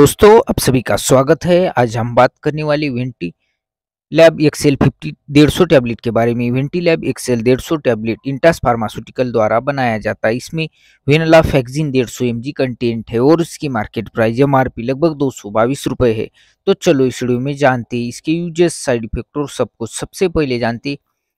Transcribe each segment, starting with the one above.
दोस्तों आप सभी का स्वागत है आज हम बात करने वाले वेंटी लैब एक्सेल फिफ्टी डेढ़ सौ टैबलेट के बारे में वेंटी लैब एक्सेल डेढ़ सौ टैबलेट इंटास फार्मास्यूटिकल द्वारा बनाया जाता है इसमें वेनला फैक्सिन डेढ़ सौ एम कंटेंट है और इसकी मार्केट प्राइस एम लगभग दो सौ बाईस रुपये है तो चलो इस वीडियो में जानते हैं इसके यूजेस साइड इफेक्ट और सब कुछ सबसे पहले जानते हैं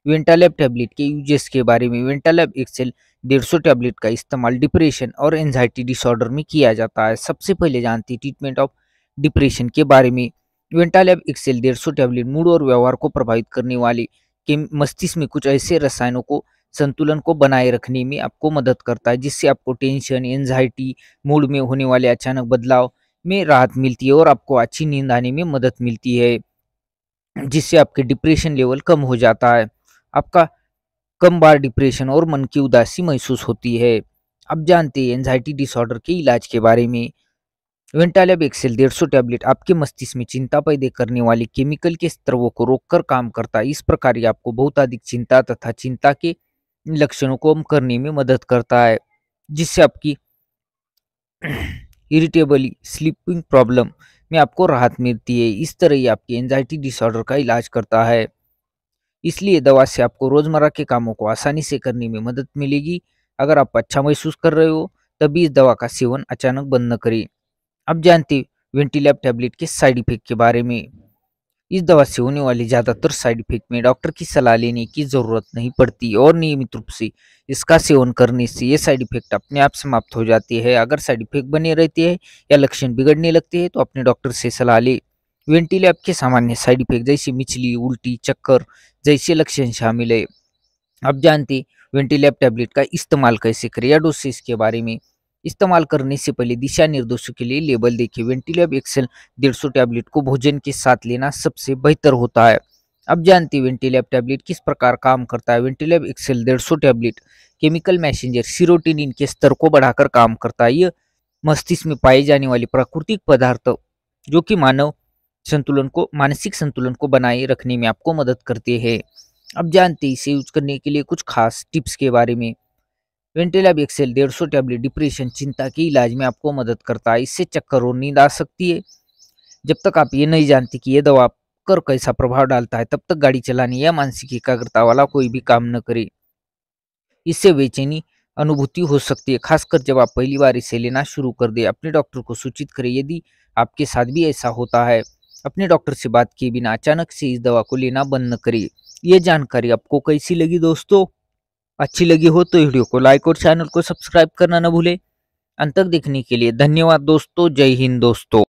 वेंटालैब टैबलेट के यूजेस के बारे में वेंटालैब एक्सेल डेढ़ सौ टैबलेट का इस्तेमाल डिप्रेशन और एनजाइटी डिसऑर्डर में किया जाता है सबसे पहले जानते हैं ट्रीटमेंट ऑफ डिप्रेशन के बारे में वेंटालैब एक्सेल डेढ़ सौ टैबलेट मूड और व्यवहार को प्रभावित करने वाले के मस्तिष्क में कुछ ऐसे रसायनों को संतुलन को बनाए रखने में आपको मदद करता है जिससे आपको टेंशन एनजाइटी मूड में होने वाले अचानक बदलाव में राहत मिलती है और आपको अच्छी नींद आने में मदद मिलती है जिससे आपके डिप्रेशन लेवल कम हो जाता है आपका कम बार डिप्रेशन और मन की उदासी महसूस होती है अब जानते हैं एनजाइटी डिसऑर्डर के इलाज के बारे में वेंटालब एक्सेल डेढ़ सौ टैबलेट आपके मस्तिष्क में चिंता पैदा करने वाले केमिकल के स्त्रवों को रोककर काम करता है इस प्रकार ये आपको बहुत अधिक चिंता तथा चिंता के लक्षणों को कम करने में मदद करता है जिससे आपकी इरिटेबली स्लीपिंग प्रॉब्लम में आपको राहत मिलती है इस तरह ये आपकी एनजाइटी डिसऑर्डर का इलाज करता है इसलिए दवा से आपको रोज़मर्रा के कामों को आसानी से करने में मदद मिलेगी अगर आप अच्छा महसूस कर रहे हो तभी इस दवा का सेवन अचानक बंद न करें अब जानते वेंटिलैप टैबलेट के साइड इफेक्ट के बारे में इस दवा से होने वाले ज़्यादातर साइड इफेक्ट में डॉक्टर की सलाह लेने की ज़रूरत नहीं पड़ती और नियमित रूप से इसका सेवन करने से ये साइड इफेक्ट अपने आप समाप्त हो जाते हैं अगर साइड इफेक्ट बने रहते हैं या लक्षण बिगड़ने लगते हैं तो अपने डॉक्टर से सलाह लें वेंटिलेप के सामान्य साइड इफेक्ट जैसे मिचली उल्टी चक्कर जैसे लक्षण शामिल है अब जानते वेंटिलेप टैबलेट का इस्तेमाल कैसे करें या डोसेस के बारे में इस्तेमाल करने से पहले दिशा निर्देशों के लिए लेबल देखिए वेंटिलेप एक्सेल डेढ़ सौ टैबलेट को भोजन के साथ लेना सबसे बेहतर होता है अब जानते वेंटिलैब टैबलेट किस प्रकार काम करता है वेंटिलैब एक्सेल डेढ़ टैबलेट केमिकल मैसेंजर सीरोटिनिन के स्तर को बढ़ाकर काम करता है यह मस्तिष्क में पाए जाने वाले प्राकृतिक पदार्थ जो कि मानव संतुलन को मानसिक संतुलन को बनाए रखने में आपको मदद करते हैं अब जानते इसे यूज करने के लिए कुछ खास टिप्स के बारे में वेंटेलाब एक्सेल डेढ़ सौ टैबलेट डिप्रेशन चिंता के इलाज में आपको मदद करता है इससे चक्कर और नींद आ सकती है जब तक आप ये नहीं जानते कि यह दवा कर कैसा प्रभाव डालता है तब तक गाड़ी चलाने या मानसिक एकाग्रता वाला कोई भी काम न करे इससे बेचैनी अनुभूति हो सकती है खासकर जब आप पहली बार इसे लेना शुरू कर दे अपने डॉक्टर को सूचित करें यदि आपके साथ भी ऐसा होता है अपने डॉक्टर से बात किए बिना अचानक से इस दवा को लेना बंद न करिए ये जानकारी आपको कैसी लगी दोस्तों अच्छी लगी हो तो वीडियो को लाइक और चैनल को सब्सक्राइब करना न भूले अंत तक देखने के लिए धन्यवाद दोस्तों जय हिंद दोस्तों